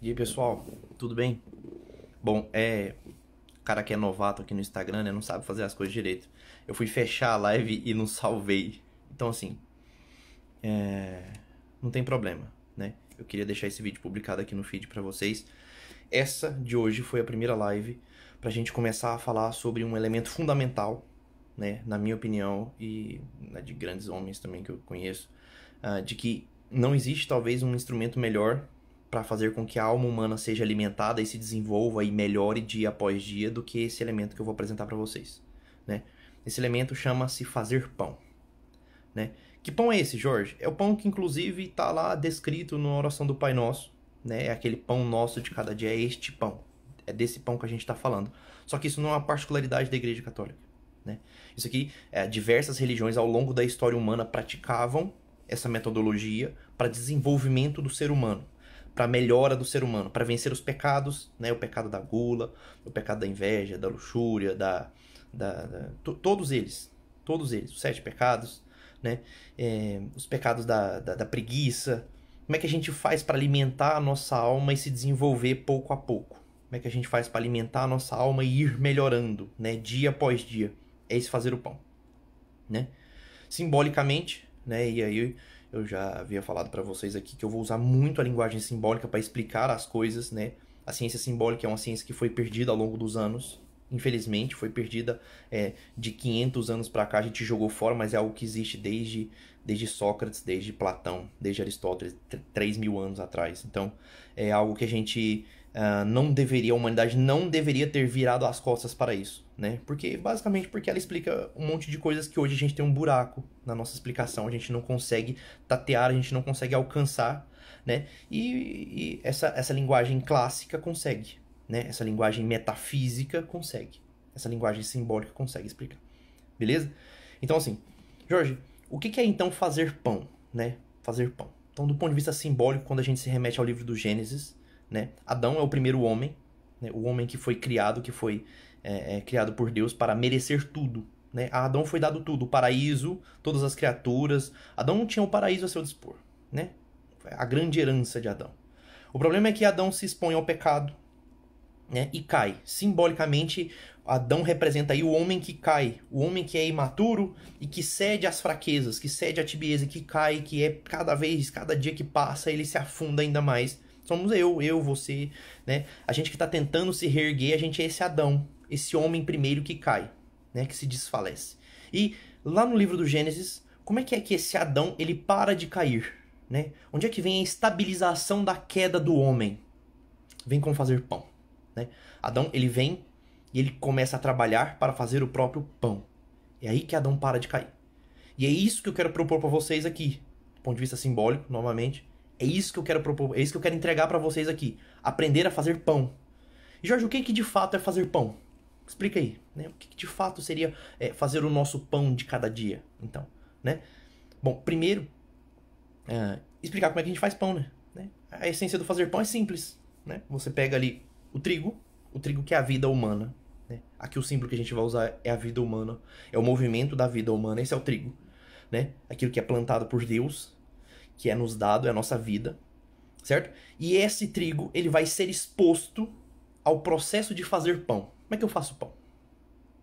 E aí, pessoal, tudo bem? Bom, é. Cara que é novato aqui no Instagram, né? Não sabe fazer as coisas direito. Eu fui fechar a live e não salvei. Então, assim. É... Não tem problema, né? Eu queria deixar esse vídeo publicado aqui no feed para vocês. Essa de hoje foi a primeira live pra gente começar a falar sobre um elemento fundamental, né? Na minha opinião e na né, de grandes homens também que eu conheço, uh, de que não existe talvez um instrumento melhor para fazer com que a alma humana seja alimentada e se desenvolva e melhore dia após dia do que esse elemento que eu vou apresentar para vocês, né? Esse elemento chama-se fazer pão, né? Que pão é esse, Jorge? É o pão que inclusive está lá descrito na oração do Pai Nosso, né? É aquele pão nosso de cada dia, é este pão. É desse pão que a gente está falando. Só que isso não é uma particularidade da Igreja Católica, né? Isso aqui, é, diversas religiões ao longo da história humana praticavam essa metodologia para desenvolvimento do ser humano, para a melhora do ser humano, para vencer os pecados, né? O pecado da gula, o pecado da inveja, da luxúria, da, da, da todos eles, todos eles, os sete pecados, né? É, os pecados da, da, da preguiça. Como é que a gente faz para alimentar a nossa alma e se desenvolver pouco a pouco? Como é que a gente faz para alimentar a nossa alma e ir melhorando, né? Dia após dia. É isso fazer o pão, né? Simbolicamente, né? E aí eu já havia falado para vocês aqui que eu vou usar muito a linguagem simbólica para explicar as coisas, né? A ciência simbólica é uma ciência que foi perdida ao longo dos anos, infelizmente foi perdida é, de 500 anos para cá a gente jogou fora mas é algo que existe desde desde Sócrates desde Platão desde Aristóteles 3 mil anos atrás então é algo que a gente ah, não deveria, a humanidade não deveria ter virado as costas para isso, né? Porque, basicamente, porque ela explica um monte de coisas que hoje a gente tem um buraco na nossa explicação, a gente não consegue tatear, a gente não consegue alcançar, né? E, e essa, essa linguagem clássica consegue, né? Essa linguagem metafísica consegue, essa linguagem simbólica consegue explicar, beleza? Então, assim, Jorge, o que é então fazer pão, né? Fazer pão. Então, do ponto de vista simbólico, quando a gente se remete ao livro do Gênesis, né? Adão é o primeiro homem, né? o homem que foi criado, que foi é, é, criado por Deus para merecer tudo. Né? A Adão foi dado tudo, o paraíso, todas as criaturas. Adão tinha o paraíso a seu dispor. Né? A grande herança de Adão. O problema é que Adão se expõe ao pecado né? e cai. Simbolicamente, Adão representa aí o homem que cai, o homem que é imaturo e que cede às fraquezas, que cede à tibieza, que cai, que é cada vez, cada dia que passa, ele se afunda ainda mais Somos eu, eu, você, né? A gente que está tentando se reerguer, a gente é esse Adão, esse homem primeiro que cai, né? Que se desfalece. E lá no livro do Gênesis, como é que é que esse Adão ele para de cair, né? Onde é que vem a estabilização da queda do homem? Vem com fazer pão, né? Adão ele vem e ele começa a trabalhar para fazer o próprio pão. É aí que Adão para de cair. E é isso que eu quero propor para vocês aqui, do ponto de vista simbólico, novamente, é isso que eu quero propor, é isso que eu quero entregar para vocês aqui. Aprender a fazer pão. E Jorge, o que, que de fato é fazer pão? Explica aí, né? O que, que de fato seria é, fazer o nosso pão de cada dia, então, né? Bom, primeiro, é, explicar como é que a gente faz pão, né? né? A essência do fazer pão é simples, né? Você pega ali o trigo, o trigo que é a vida humana, né? Aqui o símbolo que a gente vai usar é a vida humana, é o movimento da vida humana, esse é o trigo, né? Aquilo que é plantado por Deus, que é nos dado, é a nossa vida, certo? E esse trigo, ele vai ser exposto ao processo de fazer pão. Como é que eu faço pão?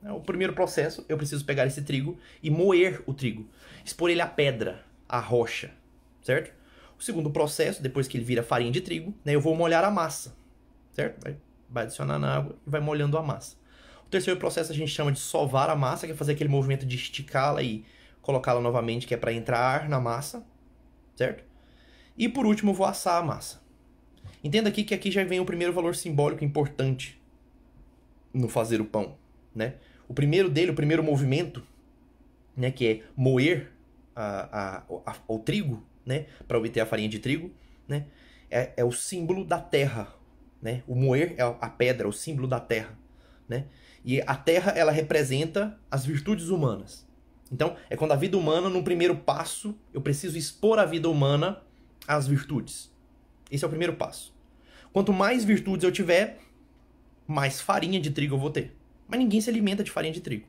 É o primeiro processo, eu preciso pegar esse trigo e moer o trigo, expor ele à pedra, à rocha, certo? O segundo processo, depois que ele vira farinha de trigo, né, eu vou molhar a massa, certo? Vai, adicionar na água e vai molhando a massa. O terceiro processo a gente chama de sovar a massa, que é fazer aquele movimento de esticá-la e colocá-la novamente, que é para entrar ar na massa certo? E por último, eu vou assar a massa. Entenda aqui que aqui já vem o primeiro valor simbólico importante no fazer o pão, né? O primeiro dele, o primeiro movimento, né, que é moer a, a, a o trigo, né, para obter a farinha de trigo, né, é, é, o símbolo da terra, né? O moer é a pedra, o símbolo da terra, né? E a terra ela representa as virtudes humanas. Então, é quando a vida humana, no primeiro passo, eu preciso expor a vida humana às virtudes. Esse é o primeiro passo. Quanto mais virtudes eu tiver, mais farinha de trigo eu vou ter. Mas ninguém se alimenta de farinha de trigo.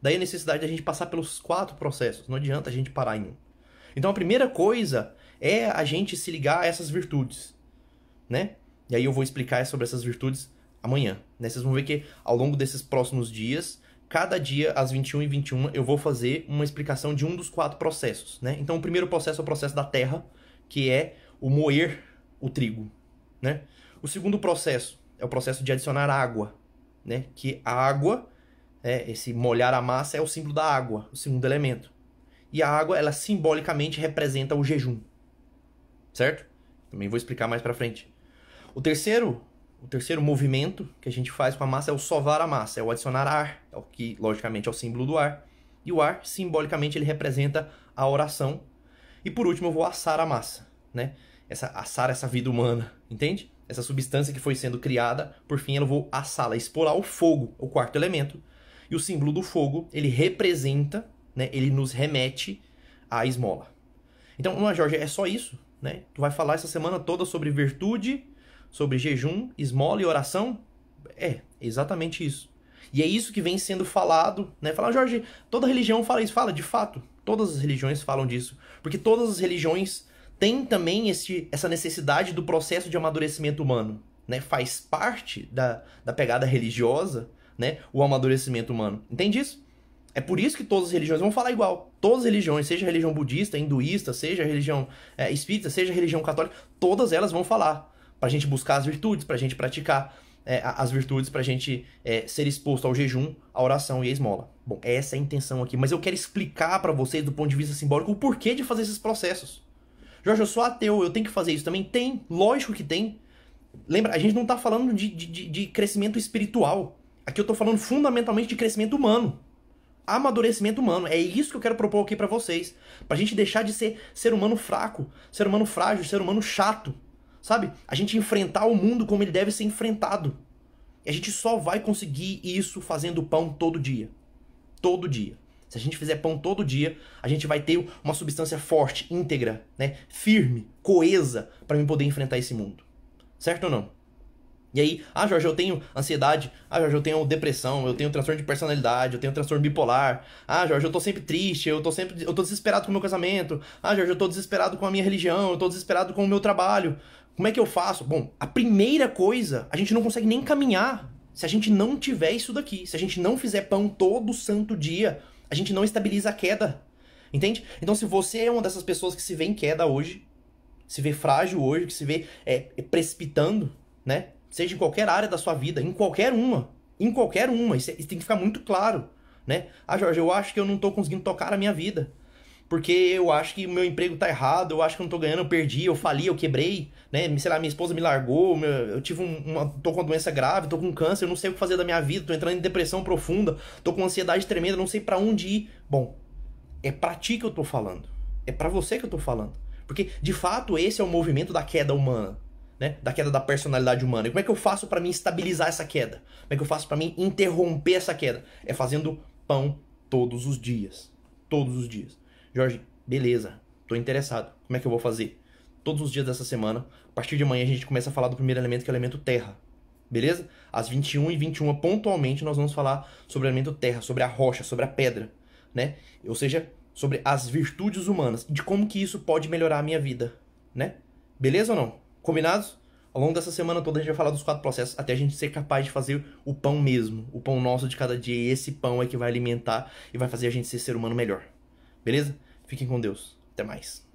Daí a necessidade da gente passar pelos quatro processos. Não adianta a gente parar em um. Então a primeira coisa é a gente se ligar a essas virtudes, né? E aí eu vou explicar sobre essas virtudes amanhã. Né? Vocês vão ver que ao longo desses próximos dias cada dia, às 21 e 21, eu vou fazer uma explicação de um dos quatro processos, né? Então, o primeiro processo é o processo da terra, que é o moer o trigo, né? O segundo processo é o processo de adicionar água, né? Que a água, é, esse molhar a massa é o símbolo da água, o segundo elemento. E a água, ela simbolicamente representa o jejum, certo? Também vou explicar mais para frente. O terceiro o terceiro movimento que a gente faz com a massa é o sovar a massa, é o adicionar ar, é o que logicamente é o símbolo do ar. E o ar, simbolicamente, ele representa a oração. E por último, eu vou assar a massa, né? Essa, assar essa vida humana, entende? Essa substância que foi sendo criada, por fim, eu vou assá-la, expor ao fogo, o quarto elemento. E o símbolo do fogo, ele representa, né? Ele nos remete à esmola. Então, uma Jorge, é só isso, né? Tu vai falar essa semana toda sobre virtude, sobre jejum, esmola e oração? É, exatamente isso. E é isso que vem sendo falado, né? Falar, ah, Jorge, toda religião fala isso, fala, de fato. Todas as religiões falam disso. Porque todas as religiões têm também esse, essa necessidade do processo de amadurecimento humano. Né? Faz parte da, da pegada religiosa, né? O amadurecimento humano. Entende isso? É por isso que todas as religiões vão falar igual. Todas as religiões, seja religião budista, hinduísta, seja religião é, espírita, seja religião católica, todas elas vão falar para a gente buscar as virtudes, para a gente praticar é, as virtudes, para a gente é, ser exposto ao jejum, à oração e à esmola. Bom, essa é a intenção aqui, mas eu quero explicar para vocês, do ponto de vista simbólico, o porquê de fazer esses processos. Jorge, eu sou ateu, eu tenho que fazer isso também? Tem, lógico que tem. Lembra, a gente não está falando de, de, de crescimento espiritual. Aqui eu estou falando fundamentalmente de crescimento humano amadurecimento humano. É isso que eu quero propor aqui para vocês, para a gente deixar de ser ser humano fraco, ser humano frágil, ser humano chato, sabe? A gente enfrentar o mundo como ele deve ser enfrentado. E a gente só vai conseguir isso fazendo pão todo dia. Todo dia. Se a gente fizer pão todo dia, a gente vai ter uma substância forte, íntegra, né? firme, coesa, para mim poder enfrentar esse mundo. Certo ou não? E aí, ah, Jorge, eu tenho ansiedade, ah, Jorge, eu tenho depressão, eu tenho transtorno de personalidade, eu tenho transtorno bipolar, ah, Jorge, eu tô sempre triste, eu tô sempre. Eu tô desesperado com o meu casamento, ah, Jorge, eu tô desesperado com a minha religião, eu tô desesperado com o meu trabalho. Como é que eu faço? Bom, a primeira coisa, a gente não consegue nem caminhar se a gente não tiver isso daqui. Se a gente não fizer pão todo santo dia, a gente não estabiliza a queda. Entende? Então, se você é uma dessas pessoas que se vê em queda hoje, se vê frágil hoje, que se vê é, precipitando, né? Seja em qualquer área da sua vida, em qualquer uma, em qualquer uma, isso, é, isso tem que ficar muito claro, né? Ah, Jorge, eu acho que eu não estou conseguindo tocar a minha vida porque eu acho que o meu emprego tá errado, eu acho que eu não tô ganhando, eu perdi, eu fali, eu quebrei, né? Sei lá, minha esposa me largou, eu tive uma. tô com uma doença grave, tô com câncer, eu não sei o que fazer da minha vida, tô entrando em depressão profunda, tô com ansiedade tremenda, não sei para onde ir. Bom, é pra ti que eu tô falando. É para você que eu tô falando. Porque, de fato, esse é o movimento da queda humana. Né? Da queda da personalidade humana. E como é que eu faço para mim estabilizar essa queda? Como é que eu faço para mim interromper essa queda? É fazendo pão todos os dias. Todos os dias. Jorge, beleza, tô interessado. Como é que eu vou fazer? Todos os dias dessa semana, a partir de amanhã a gente começa a falar do primeiro elemento, que é o elemento terra. Beleza? Às 21 e 21 pontualmente nós vamos falar sobre o elemento terra, sobre a rocha, sobre a pedra, né? Ou seja, sobre as virtudes humanas, de como que isso pode melhorar a minha vida, né? Beleza ou não? Combinados? Ao longo dessa semana toda a gente vai falar dos quatro processos até a gente ser capaz de fazer o pão mesmo, o pão nosso de cada dia. E esse pão é que vai alimentar e vai fazer a gente ser ser humano melhor. Beleza? Fiquem com Deus. Até mais.